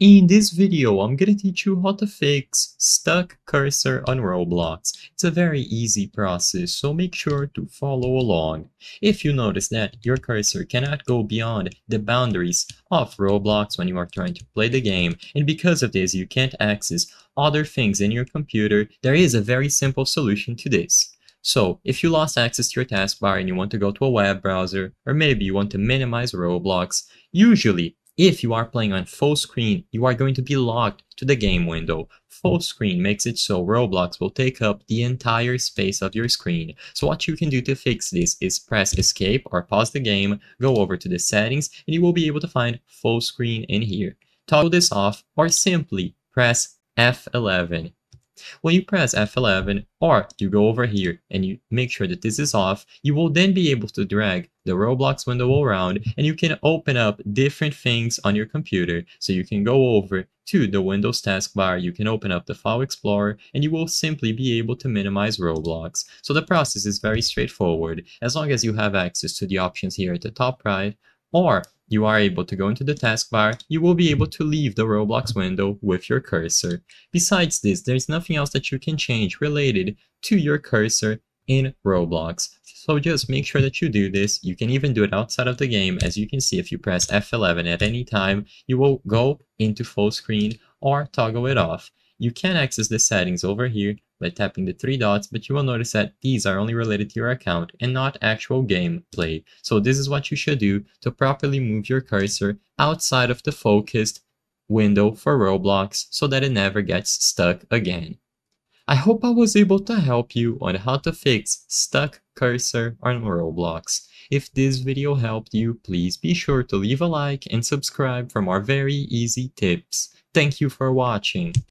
In this video, I'm gonna teach you how to fix stuck cursor on Roblox. It's a very easy process, so make sure to follow along. If you notice that your cursor cannot go beyond the boundaries of Roblox when you are trying to play the game, and because of this you can't access other things in your computer, there is a very simple solution to this. So, if you lost access to your taskbar and you want to go to a web browser, or maybe you want to minimize Roblox, usually if you are playing on full screen, you are going to be locked to the game window. Full screen makes it so Roblox will take up the entire space of your screen. So what you can do to fix this is press escape or pause the game, go over to the settings, and you will be able to find full screen in here. Toggle this off or simply press F11. When you press F11 or you go over here and you make sure that this is off, you will then be able to drag the Roblox window around and you can open up different things on your computer. So you can go over to the Windows taskbar, you can open up the File Explorer, and you will simply be able to minimize Roblox. So the process is very straightforward. As long as you have access to the options here at the top right, or you are able to go into the taskbar, you will be able to leave the Roblox window with your cursor. Besides this, there's nothing else that you can change related to your cursor in Roblox. So just make sure that you do this. You can even do it outside of the game. As you can see, if you press F11 at any time, you will go into full screen or toggle it off. You can access the settings over here by tapping the three dots, but you will notice that these are only related to your account and not actual game So this is what you should do to properly move your cursor outside of the focused window for Roblox so that it never gets stuck again. I hope I was able to help you on how to fix stuck cursor on Roblox. If this video helped you, please be sure to leave a like and subscribe for more very easy tips. Thank you for watching.